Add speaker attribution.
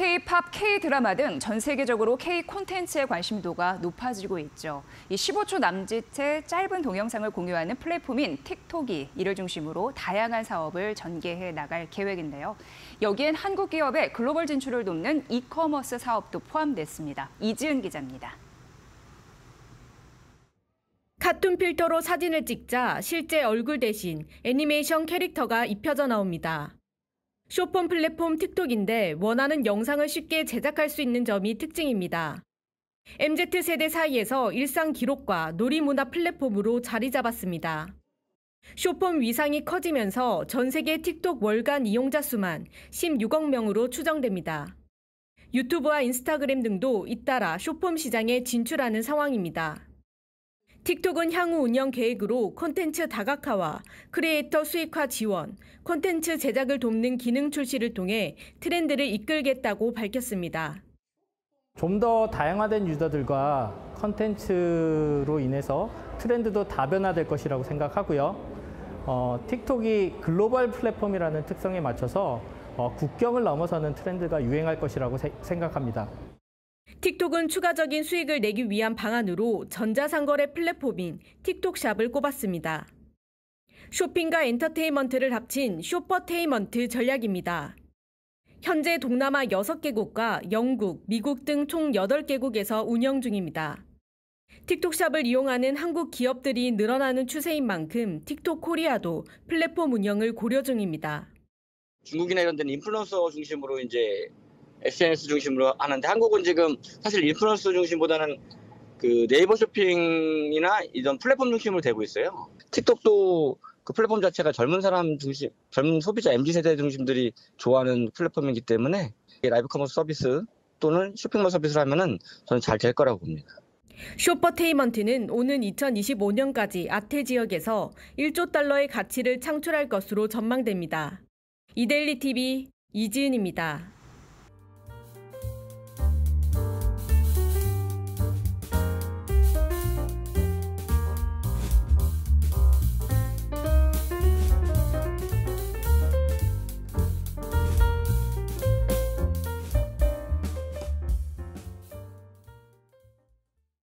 Speaker 1: K-팝, K-드라마 등 전 세계적으로 K-콘텐츠의 관심도가 높아지고 있죠. 이 15초 남짓의 짧은 동영상을 공유하는 플랫폼인 틱톡이 이를 중심으로 다양한 사업을 전개해 나갈 계획인데요. 여기엔 한국 기업의 글로벌 진출을 돕는 이커머스 사업도 포함됐습니다. 이지은 기자입니다.
Speaker 2: 카툰 필터로 사진을 찍자 실제 얼굴 대신 애니메이션 캐릭터가 입혀져 나옵니다. 쇼폼 플랫폼 틱톡인데 원하는 영상을 쉽게 제작할 수 있는 점이 특징입니다. MZ 세대 사이에서 일상 기록과 놀이문화 플랫폼으로 자리 잡았습니다. 쇼폼 위상이 커지면서 전 세계 틱톡 월간 이용자 수만 16억 명으로 추정됩니다. 유튜브와 인스타그램 등도 잇따라 쇼폼 시장에 진출하는 상황입니다. 틱톡은 향후 운영 계획으로 콘텐츠 다각화와 크리에이터 수익화 지원, 콘텐츠 제작을 돕는 기능 출시를 통해 트렌드를 이끌겠다고 밝혔습니다.
Speaker 3: 좀 더 다양화된 유저들과 콘텐츠로 인해서 트렌드도 다변화될 것이라고 생각하고요. 어, 틱톡이 글로벌 플랫폼이라는 특성에 맞춰서 어, 국경을 넘어서는 트렌드가 유행할 것이라고 세, 생각합니다.
Speaker 2: 틱톡은 추가적인 수익을 내기 위한 방안으로 전자상거래 플랫폼인 틱톡샵을 꼽았습니다. 쇼핑과 엔터테인먼트를 합친 쇼퍼테인먼트 전략입니다. 현재 동남아 6개국과 영국, 미국 등 총 8개국에서 운영 중입니다. 틱톡샵을 이용하는 한국 기업들이 늘어나는 추세인 만큼 틱톡 코리아도 플랫폼 운영을 고려 중입니다.
Speaker 4: 중국이나 이런 데는 인플루언서 중심으로 이제 SNS 중심으로 하는데 한국은 지금 사실 인플루언서 중심보다는 그 네이버 쇼핑이나 이런 플랫폼 중심으로 되고 있어요. 틱톡도 그 플랫폼 자체가 젊은 사람 중심, 젊은 소비자 MZ 세대 중심들이 좋아하는 플랫폼이기 때문에 라이브 커머스 서비스 또는 쇼핑몰 서비스를 하면은 저는 잘 될 거라고 봅니다.
Speaker 2: 쇼퍼테이먼트는 오는 2025년까지 아태 지역에서 1조 달러의 가치를 창출할 것으로 전망됩니다. 이데일리 TV 이지은입니다.